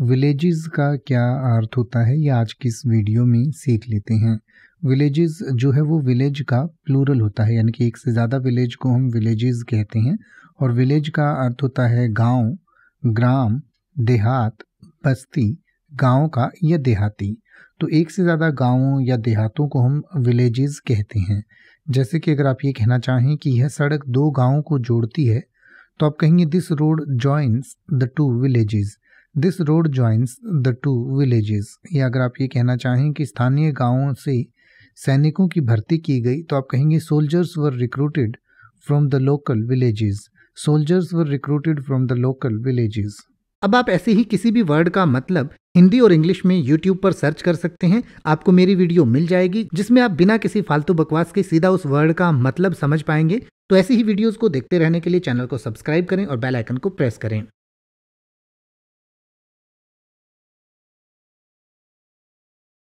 villages का क्या अर्थ होता है ये आज की इस वीडियो में सीख लेते हैं विलेजेस जो है वो विलेज का प्लूरल होता है यानी कि एक से ज़्यादा विलेज को हम विलेजेस कहते हैं और विलेज का अर्थ होता है गांव, ग्राम देहात बस्ती गांव का या देहाती तो एक से ज़्यादा गांवों या देहातों को हम विलेजेस कहते हैं जैसे कि अगर आप ये कहना चाहें कि यह सड़क दो गाँव को जोड़ती है तो आप कहेंगे this road joins the two villages this road joins the two villages या अगर आप ये कहना चाहें कि स्थानीय गांवों से सैनिकों की भर्ती की गई तो आप कहेंगे soldiers were recruited from the local villages soldiers were recruited from the local villages अब आप ऐसे ही किसी भी वर्ड का मतलब हिंदी और इंग्लिश में यूट्यूब पर सर्च कर सकते हैं आपको मेरी वीडियो मिल जाएगी जिसमें आप बिना किसी फालतू बकवास के सीधा उस वर्ड का मतलब समझ पाएंगे तो ऐसी ही वीडियोस को देखते रहने के लिए चैनल को सब्सक्राइब करें और बेल आइकन को प्रेस करें